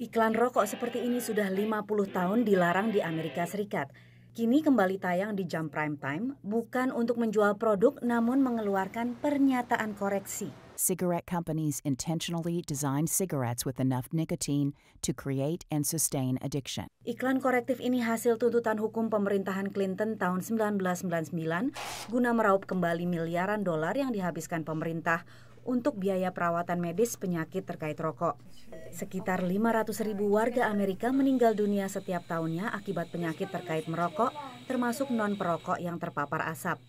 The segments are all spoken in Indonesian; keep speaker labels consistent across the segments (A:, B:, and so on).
A: Iklan rokok seperti ini sudah 50 tahun dilarang di Amerika Serikat. Kini kembali tayang di jam prime time, bukan untuk menjual produk namun mengeluarkan pernyataan koreksi. Cigarette companies intentionally design cigarettes with enough nicotine to create and sustain addiction. Iklan korektif ini hasil tuntutan hukum pemerintahan Clinton tahun 1999 guna meraup kembali miliaran dolar yang dihabiskan pemerintah untuk biaya perawatan medis penyakit terkait rokok. Sekitar 500 ribu warga Amerika meninggal dunia setiap tahunnya akibat penyakit terkait merokok, termasuk non-perokok yang terpapar asap.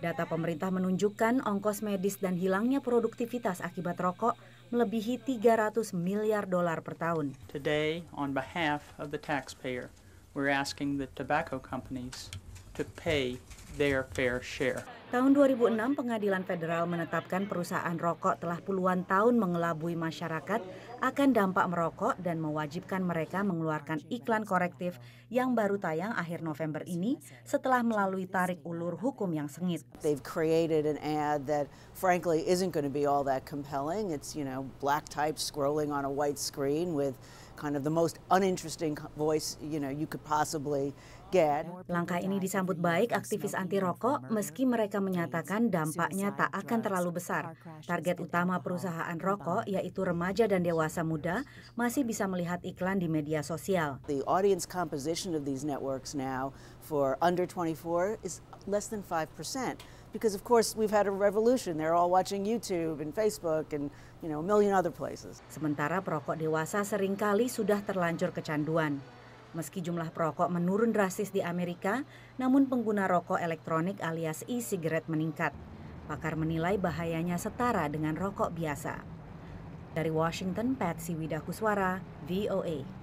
A: Data pemerintah menunjukkan ongkos medis dan hilangnya produktivitas akibat rokok melebihi 300 miliar dolar per tahun. Today, on behalf of the taxpayer, we're asking the tobacco companies to pay their fair share. Tahun 2006, pengadilan federal menetapkan perusahaan rokok telah puluhan tahun mengelabui masyarakat akan dampak merokok dan mewajibkan mereka mengeluarkan iklan korektif yang baru tayang akhir November ini setelah melalui tarik ulur hukum yang sengit. They've created an ad
B: that frankly isn't going to be all that compelling. It's, you know, black type scrolling on a white screen with kind of the most uninteresting voice, you know, you could possibly get.
A: Langkah ini disambut baik aktivis anti rokok meski mereka menyatakan dampaknya tak akan terlalu besar. Target utama perusahaan rokok yaitu remaja dan dewasa muda masih bisa melihat iklan di media sosial.
B: The audience composition of these networks now for under 24 is less than 5%. because of course we've had a revolution.
A: They're all watching YouTube and Facebook and you know
B: a million other places.
A: Sementara perokok dewasa seringkali sudah terlanjur kecanduan. Meski jumlah perokok menurun drastis di Amerika, namun pengguna rokok elektronik alias e-cigarette meningkat. Pakar menilai bahayanya setara dengan rokok biasa. Dari Washington, Patsy Widakuswara, VOA.